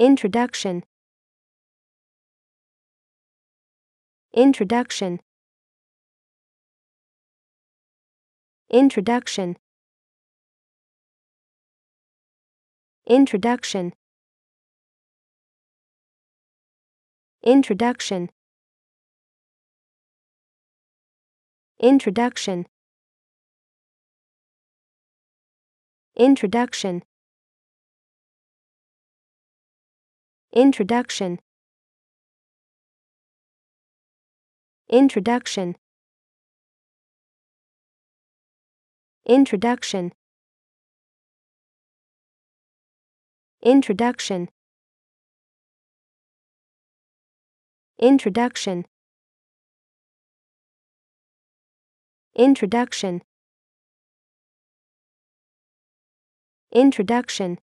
Introduction Introduction Introduction Introduction Introduction Introduction Introduction Introduction Introduction Introduction Introduction Introduction Introduction Introduction